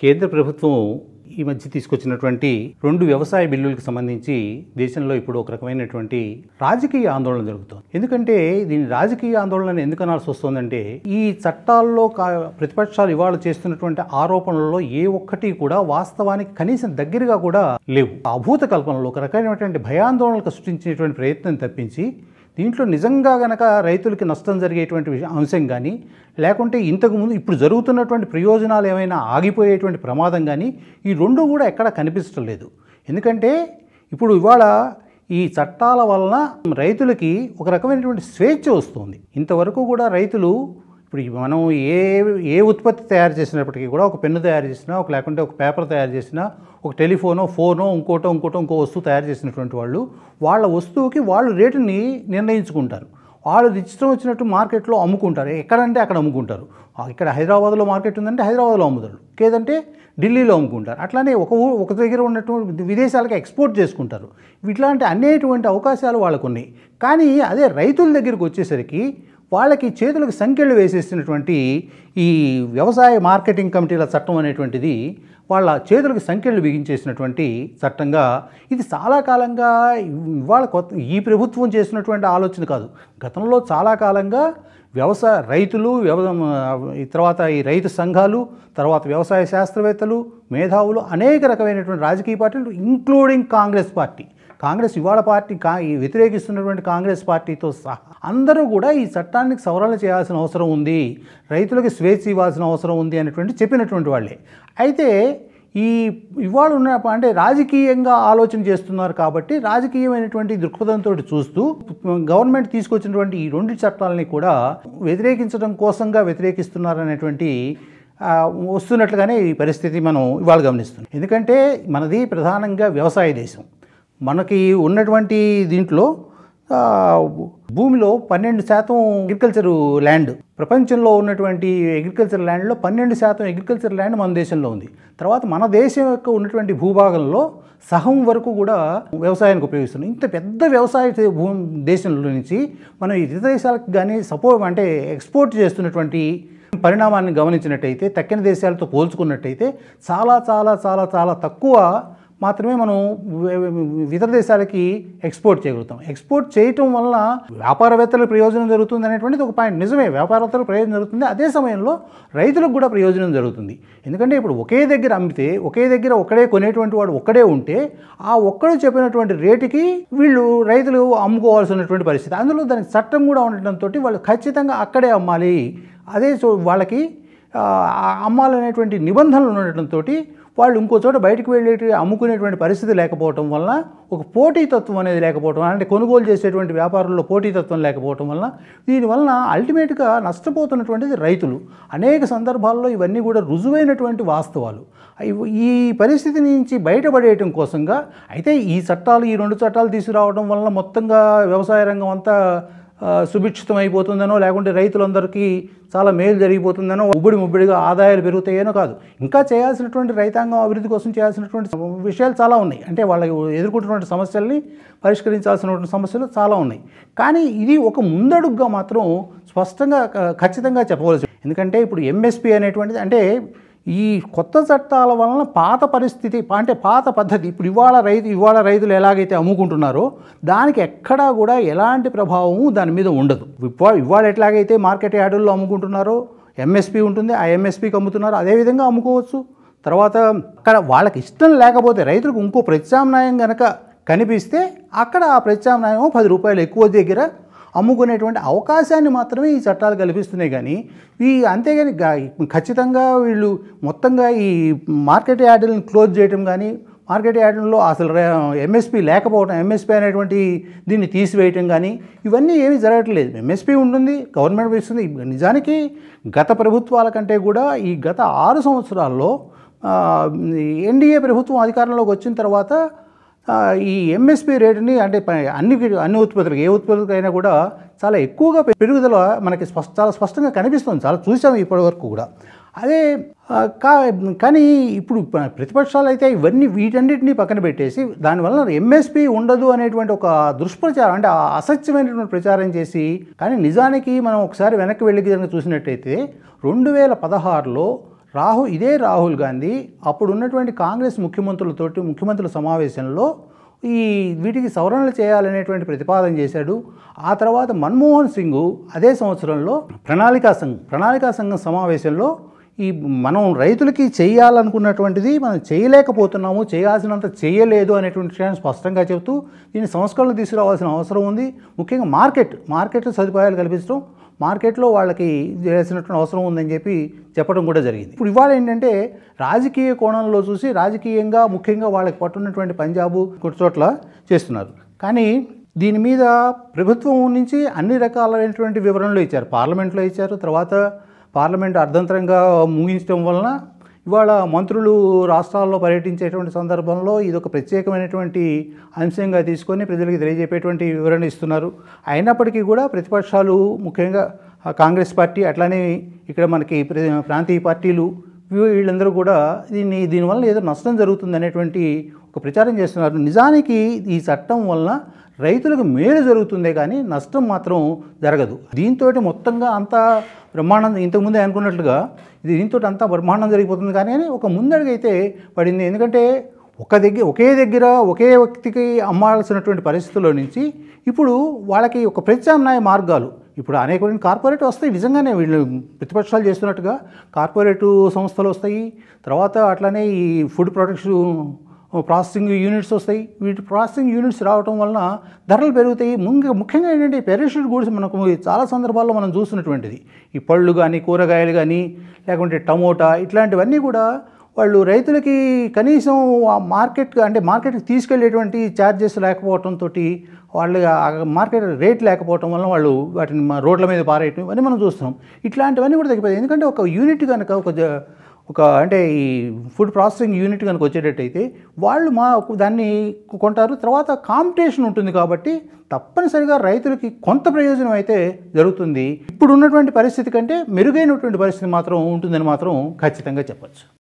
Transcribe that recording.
కేంద్ర ప్రభుత్వం ఈ మధ్య తీసుకొచ్చినటువంటి రెండు వ్యవసాయ బిల్లులకు సంబంధించి దేశంలో ఇప్పుడు ఒక రకమైనటువంటి రాజకీయ ఆందోళన జరుగుతుంది ఎందుకంటే దీని రాజకీయ ఆందోళన ఎందుకు అనాల్సి వస్తుందంటే ఈ చట్టాల్లో ప్రతిపక్షాలు ఇవాళ చేస్తున్నటువంటి ఆరోపణలలో ఏ ఒక్కటి కూడా వాస్తవానికి కనీసం దగ్గరగా కూడా లేవు అభూత కల్పనలు ఒక రకమైనటువంటి భయాందోళనలకు సృష్టించేటువంటి ప్రయత్నం తప్పించి దీంట్లో నిజంగా గనక రైతులకి నష్టం జరిగేటువంటి అంశం కానీ లేకుంటే ఇంతకుముందు ఇప్పుడు జరుగుతున్నటువంటి ప్రయోజనాలు ఏమైనా ఆగిపోయేటువంటి ప్రమాదం కానీ ఈ రెండు కూడా ఎక్కడ కనిపించడం లేదు ఎందుకంటే ఇప్పుడు ఇవాళ ఈ చట్టాల వలన రైతులకి ఒక రకమైనటువంటి స్వేచ్ఛ వస్తుంది ఇంతవరకు కూడా రైతులు ఇప్పుడు మనం ఏ ఏ ఉత్పత్తి తయారు చేసినప్పటికీ కూడా ఒక పెన్ను తయారు చేసినా ఒక లేకుంటే ఒక పేపర్ తయారు చేసినా ఒక టెలిఫోనో ఫోనో ఇంకోటో ఇంకోటో ఇంకో వస్తువు తయారు చేసినటువంటి వాళ్ళు వాళ్ళ వస్తువుకి వాళ్ళు రేటుని నిర్ణయించుకుంటారు వాళ్ళు ఇష్టం వచ్చినట్టు మార్కెట్లో అమ్ముకుంటారు ఎక్కడంటే అక్కడ అమ్ముకుంటారు ఇక్కడ హైదరాబాద్లో మార్కెట్ ఉందంటే హైదరాబాద్లో అమ్ముతారు లేదంటే ఢిల్లీలో అమ్ముకుంటారు అట్లానే ఒక ఒక దగ్గర ఉన్నటువంటి విదేశాలకు ఎక్స్పోర్ట్ చేసుకుంటారు ఇట్లాంటి అనేటువంటి అవకాశాలు వాళ్ళకు ఉన్నాయి కానీ అదే రైతుల దగ్గరికి వచ్చేసరికి వాళ్ళకి చేతులకు సంఖ్యలు వేసేసినటువంటి ఈ వ్యవసాయ మార్కెటింగ్ కమిటీల చట్టం అనేటువంటిది వాళ్ళ చేతులకు సంఖ్యలు బిగించేసినటువంటి చట్టంగా ఇది చాలా కాలంగా ఇవాళ కొత్త ఈ ప్రభుత్వం చేసినటువంటి ఆలోచన కాదు గతంలో చాలా కాలంగా వ్యవసాయ రైతులు వ్యవ తర్వాత ఈ రైతు సంఘాలు తర్వాత వ్యవసాయ శాస్త్రవేత్తలు మేధావులు అనేక రకమైనటువంటి రాజకీయ పార్టీలు ఇంక్లూడింగ్ కాంగ్రెస్ పార్టీ కాంగ్రెస్ ఇవాళ పార్టీ కా వ్యతిరేకిస్తున్నటువంటి కాంగ్రెస్ పార్టీతో సహా అందరూ కూడా ఈ చట్టానికి సవరణ చేయాల్సిన అవసరం ఉంది రైతులకు స్వేచ్ఛ ఇవ్వాల్సిన అవసరం ఉంది అనేటువంటి చెప్పినటువంటి వాళ్ళే అయితే ఈ ఇవాళ ఉన్న అంటే రాజకీయంగా ఆలోచన చేస్తున్నారు కాబట్టి రాజకీయమైనటువంటి దృక్పథంతో చూస్తూ గవర్నమెంట్ తీసుకొచ్చినటువంటి ఈ రెండు చట్టాలని కూడా వ్యతిరేకించడం కోసంగా వ్యతిరేకిస్తున్నారనేటువంటి వస్తున్నట్లుగానే ఈ పరిస్థితి మనం ఇవాళ గమనిస్తున్నాం ఎందుకంటే మనది ప్రధానంగా వ్యవసాయ దేశం మనకి ఉన్నటువంటి దీంట్లో భూమిలో పన్నెండు శాతం అగ్రికల్చర్ ల్యాండ్ ప్రపంచంలో ఉన్నటువంటి అగ్రికల్చర్ ల్యాండ్లో పన్నెండు శాతం అగ్రికల్చర్ ల్యాండ్ మన దేశంలో ఉంది తర్వాత మన దేశం యొక్క ఉన్నటువంటి భూభాగంలో సహం వరకు కూడా వ్యవసాయానికి ఉపయోగిస్తున్నాం ఇంత పెద్ద వ్యవసాయ భూ దేశంలో నుంచి మనం ఇతర దేశాలకు కానీ సపోర్ట్ అంటే ఎక్స్పోర్ట్ చేస్తున్నటువంటి పరిణామాన్ని గమనించినట్టయితే తక్కిన దేశాలతో పోల్చుకున్నట్టయితే చాలా చాలా చాలా చాలా తక్కువ మాత్రమే మనం ఇతర దేశాలకి ఎక్స్పోర్ట్ చేయగలుగుతాం ఎక్స్పోర్ట్ చేయటం వల్ల వ్యాపారవేత్తలకు ప్రయోజనం జరుగుతుంది అనేటువంటిది ఒక పాయింట్ నిజమే వ్యాపారవేత్తలకు ప్రయోజనం జరుగుతుంది అదే సమయంలో రైతులకు కూడా ప్రయోజనం జరుగుతుంది ఎందుకంటే ఇప్పుడు ఒకే దగ్గర అమ్మితే ఒకే దగ్గర ఒకడే కొనేటువంటి వాడు ఒక్కడే ఉంటే ఆ ఒక్కడు చెప్పినటువంటి రేటుకి వీళ్ళు రైతులు అమ్ముకోవాల్సినటువంటి పరిస్థితి అందులో దానికి చట్టం కూడా ఉండటంతో వాళ్ళు ఖచ్చితంగా అక్కడే అమ్మాలి అదే వాళ్ళకి అమ్మాలనేటువంటి నిబంధనలు ఉండటంతో వాళ్ళు ఇంకో చోట బయటకు వెళ్ళేటి అమ్ముకునేటువంటి పరిస్థితి లేకపోవటం వలన ఒక పోటీతత్వం అనేది లేకపోవటం అంటే కొనుగోలు చేసేటువంటి వ్యాపారంలో పోటీతత్వం లేకపోవటం వలన దీనివలన అల్టిమేట్గా నష్టపోతున్నటువంటిది రైతులు అనేక సందర్భాల్లో ఇవన్నీ కూడా రుజువైనటువంటి వాస్తవాలు ఈ పరిస్థితి నుంచి బయటపడేయటం కోసంగా అయితే ఈ చట్టాలు ఈ రెండు చట్టాలు తీసుకురావడం వలన మొత్తంగా వ్యవసాయ రంగం అంతా సుభిక్షితం అయిపోతుందనో లేకుంటే రైతులందరికీ చాలా మేలు జరిగిపోతుందనో ఉబ్బడి ముబ్బడిగా ఆదాయాలు పెరుగుతాయనో కాదు ఇంకా చేయాల్సినటువంటి రైతాంగం అభివృద్ధి కోసం చేయాల్సినటువంటి విషయాలు చాలా ఉన్నాయి అంటే వాళ్ళకి ఎదుర్కొంటున్నటువంటి సమస్యల్ని పరిష్కరించాల్సినటువంటి సమస్యలు చాలా ఉన్నాయి కానీ ఇది ఒక ముందడుగ్గా మాత్రం స్పష్టంగా ఖచ్చితంగా చెప్పవలసి ఎందుకంటే ఇప్పుడు ఎంఎస్పి అనేటువంటిది అంటే ఈ కొత్త చట్టాల వలన పాత పరిస్థితి అంటే పాత పద్ధతి ఇప్పుడు ఇవాళ రైతు ఇవాళ రైతులు ఎలాగైతే అమ్ముకుంటున్నారో దానికి ఎక్కడా కూడా ఎలాంటి ప్రభావము దాని మీద ఉండదు ఇవాళ ఇవాళ ఎట్లాగైతే మార్కెట్ యార్డుల్లో అమ్ముకుంటున్నారో ఎంఎస్పీ ఉంటుంది ఆ ఎంఎస్పీకి అమ్ముతున్నారు అదేవిధంగా అమ్ముకోవచ్చు తర్వాత అక్కడ వాళ్ళకి ఇష్టం లేకపోతే రైతులకు ఇంకో ప్రత్యామ్నాయం కనుక కనిపిస్తే అక్కడ ఆ ప్రత్యామ్నాయం పది రూపాయలు ఎక్కువ దగ్గర అమ్ముకునేటువంటి అవకాశాన్ని మాత్రమే ఈ చట్టాలు కల్పిస్తున్నాయి కానీ ఈ అంతేగాని ఖచ్చితంగా వీళ్ళు మొత్తంగా ఈ మార్కెట్ యార్డులను క్లోజ్ చేయడం కానీ మార్కెట్ యార్డ్లో అసలు ఎంఎస్పి లేకపోవడం ఎంఎస్పీ అనేటువంటి దీన్ని తీసివేయటం కానీ ఇవన్నీ ఏమీ జరగట్లేదు ఎంఎస్పీ ఉంటుంది గవర్నమెంట్ ఇస్తుంది నిజానికి గత ప్రభుత్వాల కంటే కూడా ఈ గత ఆరు సంవత్సరాల్లో ఎన్డీఏ ప్రభుత్వం అధికారంలోకి వచ్చిన తర్వాత ఈ ఎంఎస్పి రేటుని అంటే అన్ని అన్ని ఉత్పత్తులకు ఏ ఉత్పత్తులకైనా కూడా చాలా ఎక్కువగా పెరుగుదల మనకి స్పష్ట చాలా స్పష్టంగా కనిపిస్తుంది చాలా చూసాము ఇప్పటి వరకు కూడా అదే కా కానీ ఇప్పుడు ప్రతిపక్షాలు అయితే ఇవన్నీ వీటన్నిటినీ పక్కన పెట్టేసి దానివల్ల ఎంఎస్పి ఉండదు అనేటువంటి ఒక దుష్ప్రచారం అంటే అసత్యమైనటువంటి ప్రచారం చేసి కానీ నిజానికి మనం ఒకసారి వెనక్కి వెళ్ళి చూసినట్టయితే రెండు వేల పదహారులో రాహు ఇదే రాహుల్ గాంధీ అప్పుడు ఉన్నటువంటి కాంగ్రెస్ ముఖ్యమంత్రులతోటి ముఖ్యమంత్రుల సమావేశంలో ఈ వీటికి సవరణలు చేయాలనేటువంటి ప్రతిపాదన చేశాడు ఆ తర్వాత మన్మోహన్ సింగ్ అదే సంవత్సరంలో ప్రణాళికా సంఘం ప్రణాళికా సంఘం సమావేశంలో ఈ మనం రైతులకి చేయాలనుకున్నటువంటిది మనం చేయలేకపోతున్నాము చేయాల్సినంత చేయలేదు అనేటువంటి విషయాన్ని స్పష్టంగా చెబుతూ దీన్ని సంస్కరణలు తీసుకురావాల్సిన అవసరం ఉంది ముఖ్యంగా మార్కెట్ మార్కెట్లో సదుపాయాలు కల్పించడం మార్కెట్లో వాళ్ళకి చేసినటువంటి అవసరం ఉందని చెప్పి చెప్పడం కూడా జరిగింది ఇప్పుడు ఇవాళ ఏంటంటే రాజకీయ కోణంలో చూసి రాజకీయంగా ముఖ్యంగా వాళ్ళకి పట్టున్నటువంటి పంజాబు కొన్ని చోట్ల చేస్తున్నారు కానీ దీని మీద ప్రభుత్వం నుంచి అన్ని రకాలైనటువంటి వివరణలు ఇచ్చారు పార్లమెంట్లో ఇచ్చారు తర్వాత పార్లమెంట్ అర్ధంతరంగా ముగించడం వలన ఇవాళ మంత్రులు రాష్ట్రాల్లో పర్యటించేటువంటి సందర్భంలో ఇది ఒక ప్రత్యేకమైనటువంటి అంశంగా తీసుకొని ప్రజలకు తెలియజెప్పేటువంటి వివరణ ఇస్తున్నారు అయినప్పటికీ కూడా ప్రతిపక్షాలు ముఖ్యంగా కాంగ్రెస్ పార్టీ అట్లానే ఇక్కడ మనకి ప్రాంతీయ పార్టీలు వీళ్ళందరూ కూడా దీన్ని దీనివల్ల ఏదో నష్టం జరుగుతుంది అనేటువంటి ఒక ప్రచారం చేస్తున్నారు నిజానికి ఈ చట్టం వలన రైతులకు మేలు జరుగుతుందే కానీ నష్టం మాత్రం జరగదు దీంతో మొత్తంగా అంతా బ్రహ్మాండం ఇంతకుముందే అనుకున్నట్లుగా ఇది దీంతో అంతా బ్రహ్మాండం జరిగిపోతుంది కానీ ఒక ముందడుగైతే పడింది ఎందుకంటే ఒక దగ్గర ఒకే దగ్గర ఒకే వ్యక్తికి అమ్మాల్సినటువంటి పరిస్థితుల్లో నుంచి ఇప్పుడు వాళ్ళకి ఒక ప్రత్యామ్నాయ మార్గాలు ఇప్పుడు అనేక కార్పొరేట్ వస్తాయి నిజంగానే వీళ్ళు ప్రతిపక్షాలు చేస్తున్నట్టుగా కార్పొరేటు సంస్థలు వస్తాయి తర్వాత అట్లానే ఈ ఫుడ్ ప్రొడక్షన్ ప్రాసెసింగ్ యూనిట్స్ వస్తాయి వీటి ప్రాసెసింగ్ యూనిట్స్ రావడం వలన ధరలు పెరుగుతాయి ముందు ముఖ్యంగా ఏంటంటే పెరిషడ్ గూడ్స్ మనకు చాలా సందర్భాల్లో మనం చూస్తున్నటువంటిది ఈ పళ్ళు కానీ కూరగాయలు కానీ లేకుంటే టమోటా ఇట్లాంటివన్నీ కూడా వాళ్ళు రైతులకి కనీసం మార్కెట్ అంటే మార్కెట్కి తీసుకెళ్లేటువంటి ఛార్జెస్ లేకపోవడంతో వాళ్ళు మార్కెట్ రేట్ లేకపోవటం వల్ల వాళ్ళు వాటిని రోడ్ల మీద పారేయటం ఇవన్నీ మనం చూస్తున్నాం ఇట్లాంటివన్నీ కూడా తగ్గిపోయాయి ఎందుకంటే ఒక యూనిట్ కనుక ఒక ఒక అంటే ఈ ఫుడ్ ప్రాసెసింగ్ యూనిట్ కనుక వచ్చేటట్టయితే వాళ్ళు మా దాన్ని కొంటారు తర్వాత కాంపిటీషన్ ఉంటుంది కాబట్టి తప్పనిసరిగా రైతులకి కొంత ప్రయోజనం అయితే జరుగుతుంది ఇప్పుడు ఉన్నటువంటి పరిస్థితి కంటే మెరుగైనటువంటి పరిస్థితి మాత్రం ఉంటుందని మాత్రం ఖచ్చితంగా చెప్పచ్చు